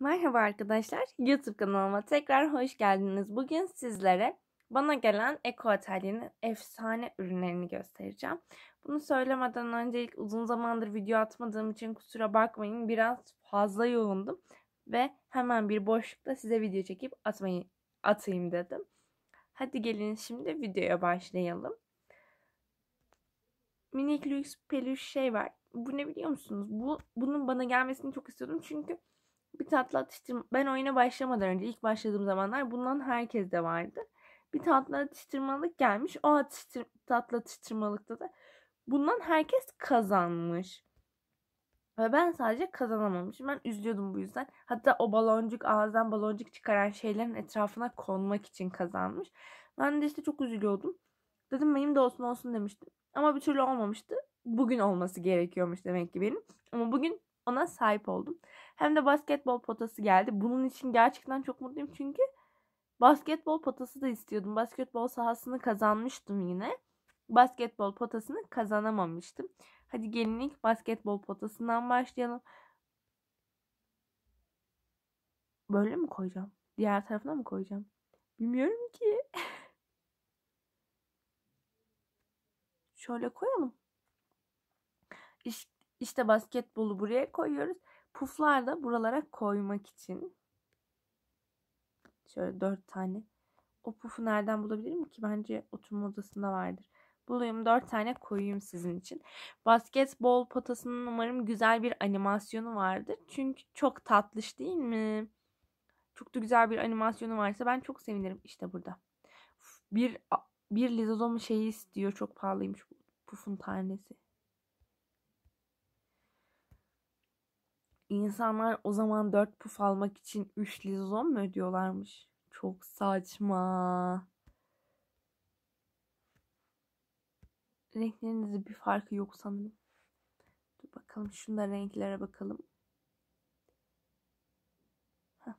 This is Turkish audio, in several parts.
Merhaba arkadaşlar, YouTube kanalıma tekrar hoş geldiniz. Bugün sizlere bana gelen Eko Atölye'nin efsane ürünlerini göstereceğim. Bunu söylemeden önce ilk uzun zamandır video atmadığım için kusura bakmayın. Biraz fazla yoğundum ve hemen bir boşlukta size video çekip atmayı atayım dedim. Hadi gelin şimdi videoya başlayalım. Minik lüks peluş şey var. Bu ne biliyor musunuz? Bu bunun bana gelmesini çok istiyordum çünkü bir tatlı atıştırma. Ben oyuna başlamadan önce ilk başladığım zamanlar bundan herkes de vardı. Bir tatlı atıştırmalık gelmiş. O atıştır, tatlı atıştırmalıkta da bundan herkes kazanmış. Ve ben sadece kazanamamışım. Ben üzülüyordum bu yüzden. Hatta o baloncuk ağızdan baloncuk çıkaran şeylerin etrafına konmak için kazanmış. Ben de işte çok üzülüyordum. Dedim benim de olsun olsun demiştim. Ama bir türlü olmamıştı. Bugün olması gerekiyormuş demek ki benim. Ama bugün ona sahip oldum hem de basketbol potası geldi. Bunun için gerçekten çok mutluyum çünkü basketbol potası da istiyordum. Basketbol sahasını kazanmıştım yine. Basketbol potasını kazanamamıştım. Hadi gelin ilk basketbol potasından başlayalım. Böyle mi koyacağım? Diğer tarafına mı koyacağım? Bilmiyorum ki. Şöyle koyalım. İşte, basketbolu buraya koyuyoruz. Puflar da buralara koymak için. Şöyle dört tane. O pufu nereden bulabilirim ki? Bence oturma odasında vardır. Bulayım dört tane koyayım sizin için. Basketbol potasının umarım güzel bir animasyonu vardır. Çünkü çok tatlış değil mi? Çok da güzel bir animasyonu varsa ben çok sevinirim. İşte burada. Bir bir lizozom şeyi istiyor. Çok pahalıymış bu pufun tanesi. İnsanlar o zaman 4 puf almak için 3 lizozom mu ödüyorlarmış? Çok saçma. Renklerinizde bir farkı yok sanırım. Dur bakalım şunda renklere bakalım. Heh.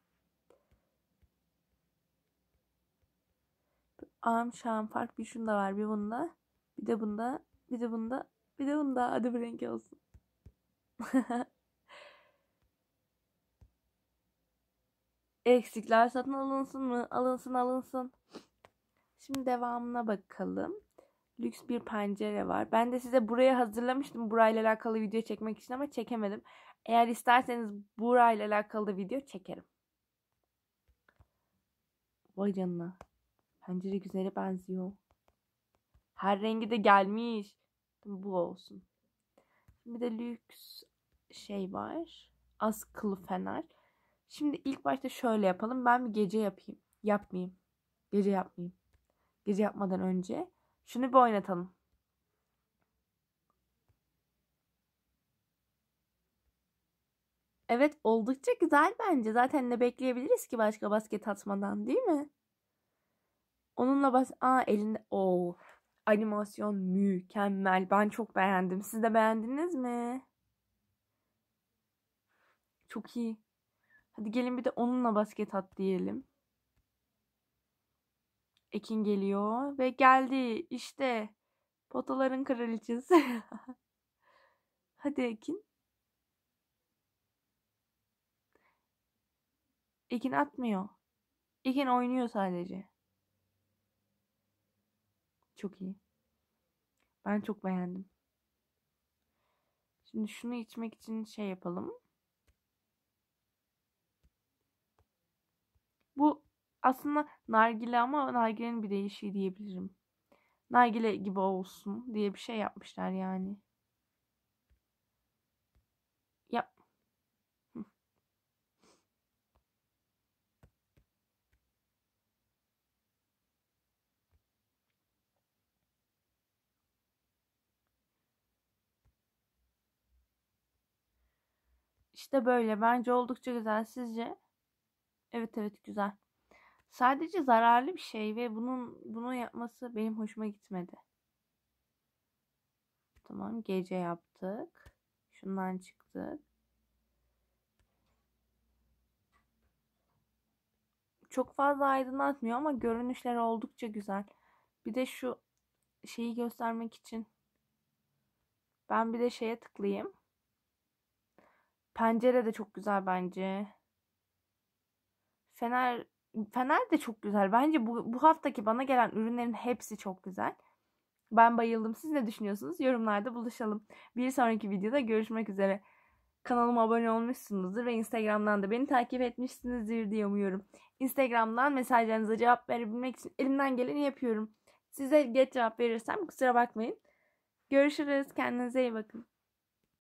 Ağam şahım fark bir şunda var bir bunda. Bir de bunda. Bir de bunda. Bir de bunda. Hadi bir renk olsun. Eksikler satın alınsın mı? Alınsın alınsın. Şimdi devamına bakalım. Lüks bir pencere var. Ben de size buraya hazırlamıştım. Burayla alakalı video çekmek için ama çekemedim. Eğer isterseniz burayla alakalı video çekerim. Vay canına. Pencere güzeli benziyor. Her rengi de gelmiş. Bu olsun. Bir de lüks şey var. Az kılı fener. Şimdi ilk başta şöyle yapalım. Ben bir gece yapayım. Yapmayayım. Gece yapmayayım. Gece yapmadan önce şunu bir oynatalım. Evet oldukça güzel bence. Zaten ne bekleyebiliriz ki başka basket atmadan değil mi? Onunla bas... Aa elinde... o oh, Animasyon mükemmel. Ben çok beğendim. Siz de beğendiniz mi? Çok iyi. Hadi gelin bir de onunla basket at diyelim. Ekin geliyor ve geldi. İşte potaların kraliçesi. Hadi Ekin. Ekin atmıyor. Ekin oynuyor sadece. Çok iyi. Ben çok beğendim. Şimdi şunu içmek için şey yapalım. aslında nargile ama nargilenin bir değişiği diyebilirim. Nargile gibi olsun diye bir şey yapmışlar yani. Yap. İşte böyle. Bence oldukça güzel. Sizce? Evet evet güzel. Sadece zararlı bir şey ve bunun bunu yapması benim hoşuma gitmedi. Tamam gece yaptık. Şundan çıktık. Çok fazla aydınlatmıyor ama görünüşleri oldukça güzel. Bir de şu şeyi göstermek için ben bir de şeye tıklayayım. Pencere de çok güzel bence. Fener Fener de çok güzel. Bence bu, bu haftaki bana gelen ürünlerin hepsi çok güzel. Ben bayıldım. Siz ne düşünüyorsunuz? Yorumlarda buluşalım. Bir sonraki videoda görüşmek üzere. Kanalıma abone olmuşsunuzdur ve Instagram'dan da beni takip etmişsinizdir diye umuyorum. Instagram'dan mesajlarınıza cevap verebilmek için elimden geleni yapıyorum. Size geç cevap verirsem kusura bakmayın. Görüşürüz. Kendinize iyi bakın.